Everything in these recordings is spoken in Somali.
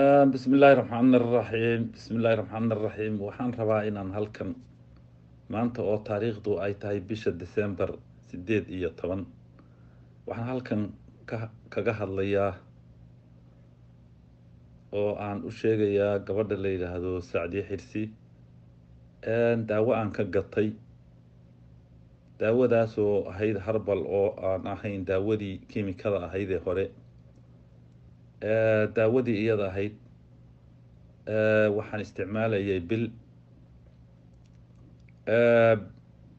Ehm, bismi illaahi raxmaan raxiim bismi illaahi raxmaan raxiim waxaan rabaa inaan halkan maanta oo taariikhdu ay tahay bisha december sideed iyo toban waxaan halkan ka kaga hadlayaa oo aan u sheegayaa gabadha la yidhaahdo sacdiye xirsi ehm, daawo aan ka gatay daawadaasoo ahayd harbal oo aan ahayn daawadii kiimikada ahayd ee hore daawadii iyada ahayd waxaan isticmaalayay bil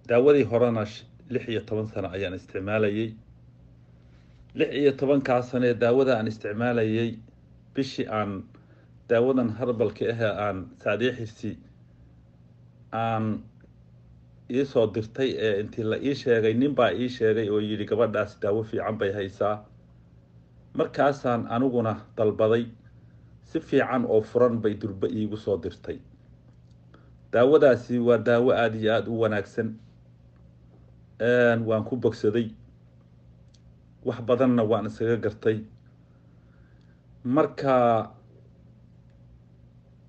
daawadii horena lix iyo toban sano ayaan isticmaalayay lix iyo tobankaa sanee daawada aan isticmaalayay bishii aan daawadan harbalka ahe aan saadiixiisi aan iisoo dirtay ee intii la ii sheegay nin baa ii sheegay oo yidhi gabadhaas daawo fiican bay haysaa markaasaan aniguna dalbaday si fiican oo furan bay durbe iigu soo dirtay daawadaasi waa daawo aada iyo aada u wanaagsan waan ku bogsaday wax badanna waan iskaga gartay markaa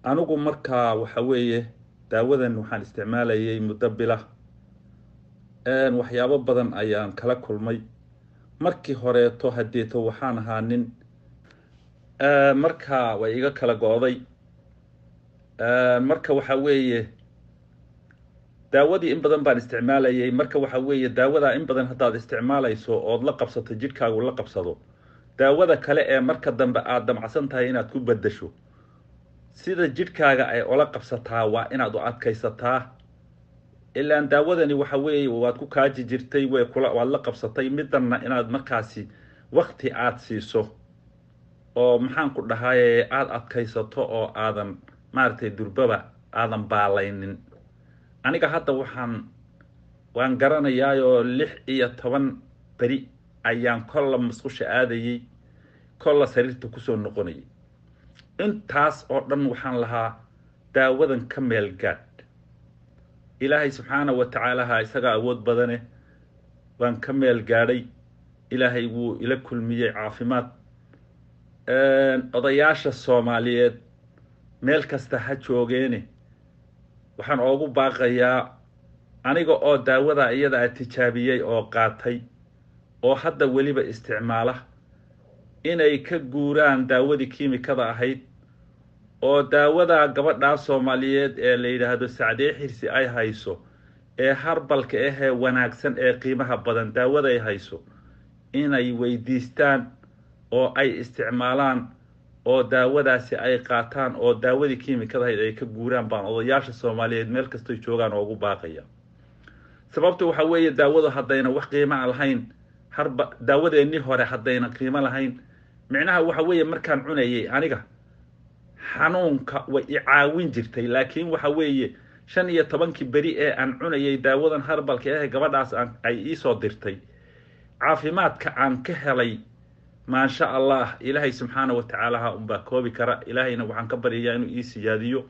anigu markaa waxa weeye daawadan waxaan isticmaalayay muddo bila waxyaabo badan ayaan kala kulmay markii horeeto haddeeto waxaan ahaa nin markaa way iga kala go-day marka waxa weeye daawadii in badan baan isticmaalayay marka waxa weeye daawadaa in badan haddaad isticmaalayso ood la qabsato jidhkaagu la qabsado daawada kale ee marka dambe aada damacsan tahay inaad ku badasho sida jidhkaaga ay ola qabsataa waa inaad u adkaysataa ilaan daawadani waxa weeye waad ku kaaji jirtay way waad la qabsatay midanna inaad markaasi wakti aada siiso oo maxaan ku dhahaye aada adkaysato oo aadan maaragtay durbaba aadan baalaynin aniga hadda waxaan waan garanayaayoo lix iyo toban beri ayaan kolla masqusha aadayey kolla sariirta kusoo noqonayay intaas oo dhan waxaan lahaa daawadan ka meel gaad ilaahay subxaana wa tacaalaha isagaa awood badane baan ka meel gaadhay ilaahay wuu ila kulmiyey caafimaad odayaasha soomaaliyeed meel kasta ha joogeene waxaan oogu baaqayaa aniga oo daawada iyadaa a tijaabiyey oo qaatay oo hadda weliba isticmaala inay ka guuraan daawadii kiimikada ahayd oo daawada gabadhaa soomaaliyeed ee la yidhaahdo sacdee xirsi ay hayso ee harbalka ahee wanaagsan ee qiimaha badan ay hayso inay weydiistaan oo ay isticmaalaan oo daawadaasi ay qaataan oo daawadii kiimikadahayd ay ka guuraan baan odayaasha soomaaliyeed meel kastay joogaan oo oogu baaqaya sababta waxa weeye daawadu haddayna wax qiimaa lahayn harba daawadeennii hore haddayna qiimo lahayn micnaha waxa weeye markaan cunayay aniga xanuunka way i caawin jirtay laakiin waxa weeye shan iyo tobankii beri ee aan cunayay daawadan harbalka ah ehe gabadhaas ay iisoo dirtay caafimaadka aan ka helay maasha allah ilaahay subxaana wa tacaalaha unbaa koobi kara ilaahayna waxaan ka baryayaa inuu ii siyaadiyo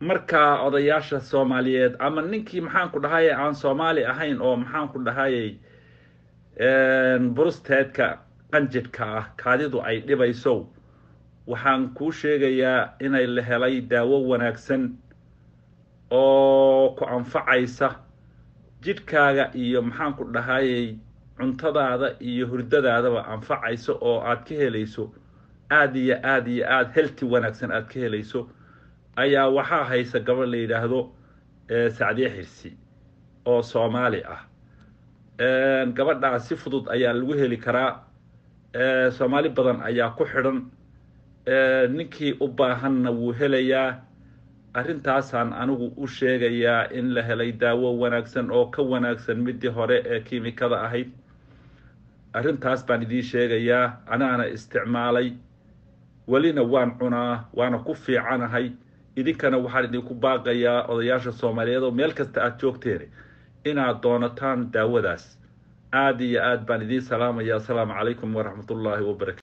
marka odayaasha soomaaliyeed ama ninkii maxaanku ku aan soomaali ahayn oo maxaanku ku dhahayey brusteedka qanjidhka ah kaadidu ay dhibayso waxaan kuu sheegayaa inay la helay daawo wanaagsan oo ku anfacaysa jidhkaaga iyo maxaan ku dhahayay cuntadaada iyo hurdadaadaba anfacayso oo aad ka helayso aad iyo aad iyo aad helti wanaagsan aad ka helayso ayaa waxaa haysa gabadh la yidhaahdo eh, sacdiye xirsi oo soomaali ah eh, gabadhaa si fudud ayaa lagu heli karaa eh, soomaali badan ayaa ku xidhan ninkii u baahanna wuu helayaa arrintaasaan anigu u sheegayaa in la helay daawo wanaagsan oo ka wanaagsan midii hore ee kiimikada ahayd arrintaas baan idiin sheegayaa anaana isticmaalay welina waan cunaa waana ku fiicanahay idinkana waxaan idinku baaqayaa odayaasha soomaaliyeed oo meel kasta aada joogteen inaad doonataan daawadaas aada iyo aad baan idiin salaamayaa asalaamu calaykum waraxmatullaahi wabarakatu